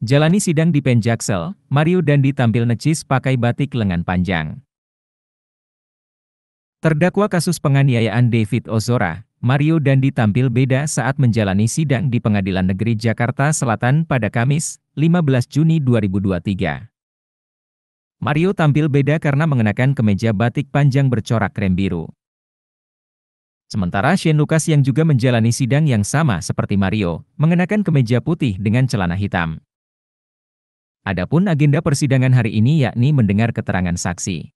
Jalani sidang di Penjaksel, Mario Dandi tampil necis pakai batik lengan panjang. Terdakwa kasus penganiayaan David Ozora, Mario Dandi tampil beda saat menjalani sidang di Pengadilan Negeri Jakarta Selatan pada Kamis, 15 Juni 2023. Mario tampil beda karena mengenakan kemeja batik panjang bercorak krem biru. Sementara Shane Lucas yang juga menjalani sidang yang sama seperti Mario, mengenakan kemeja putih dengan celana hitam. Adapun agenda persidangan hari ini yakni mendengar keterangan saksi.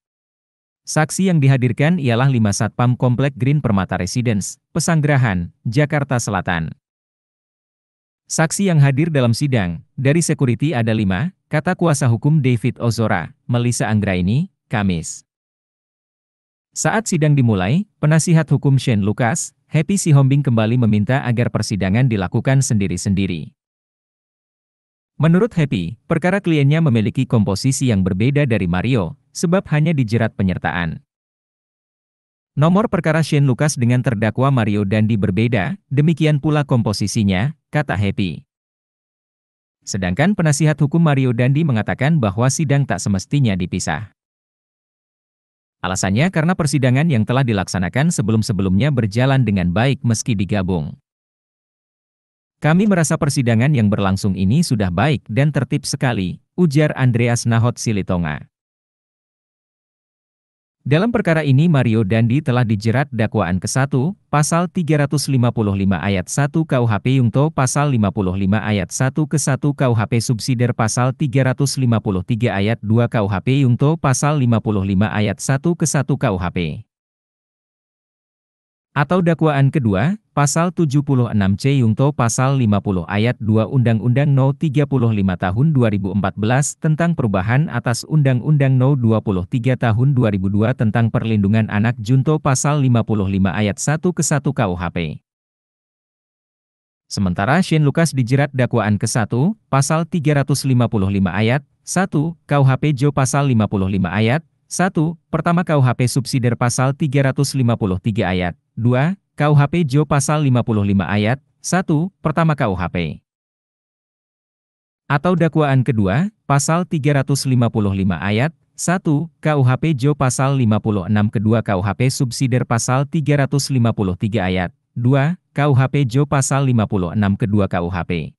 Saksi yang dihadirkan ialah lima satpam Komplek Green Permata Residence, Pesanggerahan, Jakarta Selatan. Saksi yang hadir dalam sidang, dari security ada lima, kata kuasa hukum David Ozora, Melisa Anggraini, Kamis. Saat sidang dimulai, penasihat hukum Shane Lucas, Happy Sihombing kembali meminta agar persidangan dilakukan sendiri-sendiri. Menurut Happy, perkara kliennya memiliki komposisi yang berbeda dari Mario, sebab hanya dijerat penyertaan. Nomor perkara Shane Lucas dengan terdakwa Mario Dandi berbeda, demikian pula komposisinya, kata Happy. Sedangkan penasihat hukum Mario Dandi mengatakan bahwa sidang tak semestinya dipisah. Alasannya karena persidangan yang telah dilaksanakan sebelum-sebelumnya berjalan dengan baik meski digabung. Kami merasa persidangan yang berlangsung ini sudah baik dan tertib sekali, ujar Andreas Nahot Silitonga. Dalam perkara ini Mario Dandi telah dijerat dakwaan ke-1, pasal 355 ayat 1 KUHP Yungto pasal 55 ayat 1 ke-1 KUHP subsider pasal 353 ayat 2 KUHP Yungto pasal 55 ayat 1 ke-1 KUHP atau dakwaan kedua, pasal 76 C Yungto pasal 50 ayat 2 Undang-Undang No 35 tahun 2014 tentang perubahan atas Undang-Undang No 23 tahun 2002 tentang perlindungan anak Junto pasal 55 ayat 1 ke 1 KUHP. Sementara Shane Lucas dijerat dakwaan ke-1, pasal 355 ayat 1, KUHP Jo pasal 55 ayat 1, pertama KUHP subsidiar pasal 353 ayat 2. KUHP Jo pasal 55 ayat 1 pertama KUHP atau dakwaan kedua pasal 355 ayat 1 KUHP Jo pasal 56 kedua KUHP subsider pasal 353 ayat 2 KUHP Jo pasal 56 kedua KUHP